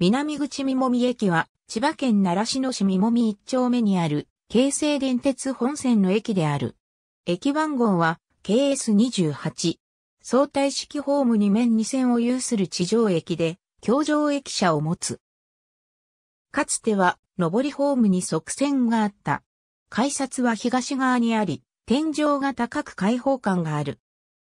南口三もみ駅は、千葉県習志野市三もみ一丁目にある、京成電鉄本線の駅である。駅番号は、KS28。相対式ホーム2面2線を有する地上駅で、京上駅舎を持つ。かつては、上りホームに側線があった。改札は東側にあり、天井が高く開放感がある。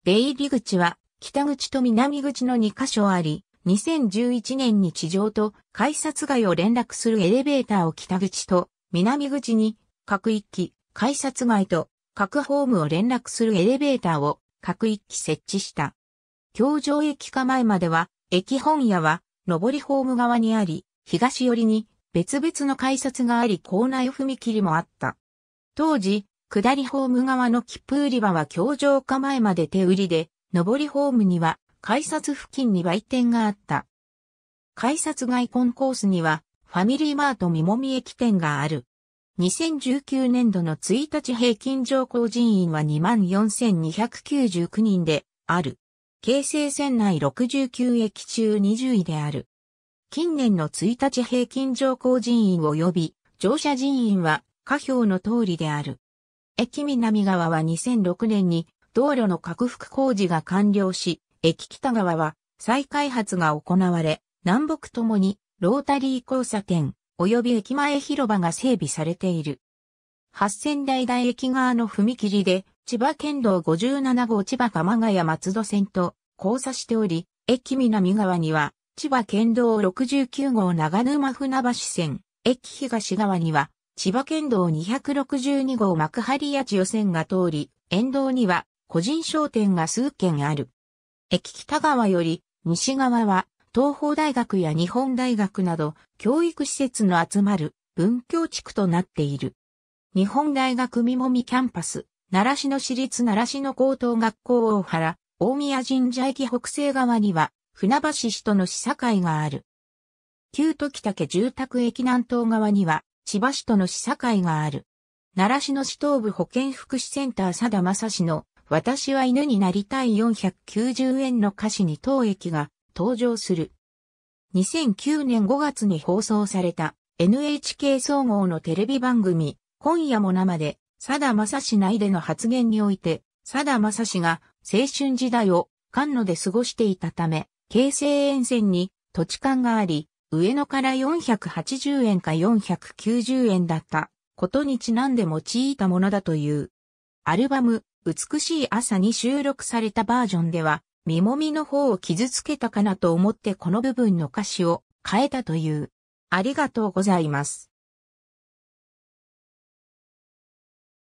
出入り口は、北口と南口の2カ所あり、2011年に地上と改札街を連絡するエレベーターを北口と南口に各一機改札街と各ホームを連絡するエレベーターを各一機設置した。京城駅構前までは駅本屋は上りホーム側にあり、東寄りに別々の改札があり構内踏切もあった。当時、下りホーム側の切符売り場は京城構前まで手売りで、上りホームには改札付近に売店があった。改札外コンコースには、ファミリーマートみもみ駅店がある。2019年度の1日平均乗降人員は24,299人である。京成線内69駅中20位である。近年の1日平均乗降人員及び乗車人員は下表の通りである。駅南側は2006年に道路の拡幅工事が完了し、駅北側は再開発が行われ、南北ともにロータリー交差点及び駅前広場が整備されている。八千台台駅側の踏切で千葉県道57号千葉鎌ヶ谷松戸線と交差しており、駅南側には千葉県道69号長沼船橋線、駅東側には千葉県道262号幕張八千代線が通り、沿道には個人商店が数軒ある。駅北側より西側は東方大学や日本大学など教育施設の集まる文教地区となっている。日本大学みもみキャンパス、奈良市の市立奈良市の高等学校大原、大宮神社駅北西側には船橋市との市境がある。旧時竹住宅駅南東側には千葉市との市境がある。奈良市の市東部保健福祉センター佐田正氏の私は犬になりたい490円の歌詞に当駅が登場する。2009年5月に放送された NHK 総合のテレビ番組今夜も生でさだまさし内での発言においてさだまさしが青春時代を関野で過ごしていたため京成沿線に土地勘があり上野から480円か490円だったことにちなんで用いたものだという。アルバム、美しい朝に収録されたバージョンでは、みもみの方を傷つけたかなと思ってこの部分の歌詞を変えたという。ありがとうございます。